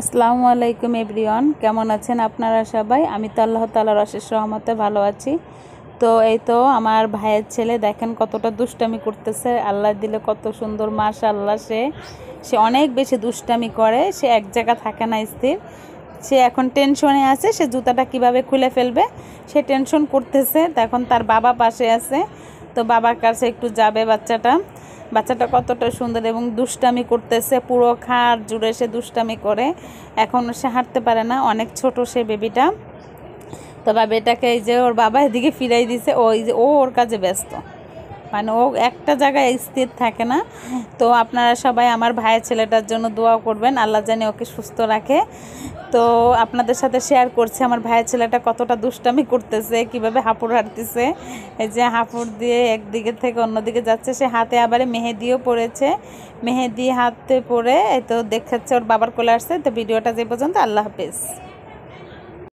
আসসালামু আলাইকুম এভরিওয়ান কেমন আছেন আপনারা সবাই আমি তো আল্লাহ তালার অশেষ সহমতে ভালো আছি তো এই তো আমার ভাইয়ের ছেলে দেখেন কতটা দুষ্টামি করতেছে আল্লাহ দিলে কত সুন্দর মাস আল্লাহ সে সে অনেক বেশি দুষ্টামি করে সে এক জায়গা থাকে না স্থির সে এখন টেনশনে আছে সে জুতাটা কিভাবে খুলে ফেলবে সে টেনশন করতেছে তখন তার বাবা পাশে আছে তো বাবার কাছে একটু যাবে বাচ্চাটা বাচ্চাটা কতটা সুন্দর এবং দুষ্টামি করতেছে পুরো খাট জুড়ে সে দুষ্টামি করে এখন সে হাঁটতে পারে না অনেক ছোট সে বেবিটা তো বাবা এটাকে এই যে ওর বাবা এদিকে ফিরাই দিছে ও ওর কাজে ব্যস্ত মানে ও একটা জায়গায় স্থির থাকে না তো আপনারা সবাই আমার ভাইয়ের ছেলেটার জন্য দোয়া করবেন আল্লাহ জানি ওকে সুস্থ রাখে তো আপনাদের সাথে শেয়ার করছি আমার ভাইয়ের ছেলেটা কতটা দুষ্টামি করতেছে কিভাবে হাঁপুড় হাঁটতেছে এই যে হাঁপুড় দিয়ে একদিকে থেকে অন্যদিকে যাচ্ছে সে হাতে আবার মেহেদিও পড়েছে মেহেদি হাতে পরে এই তো দেখাচ্ছে ওর বাবার কোলে আসছে তো ভিডিওটা যে পর্যন্ত আল্লাহ হাফেজ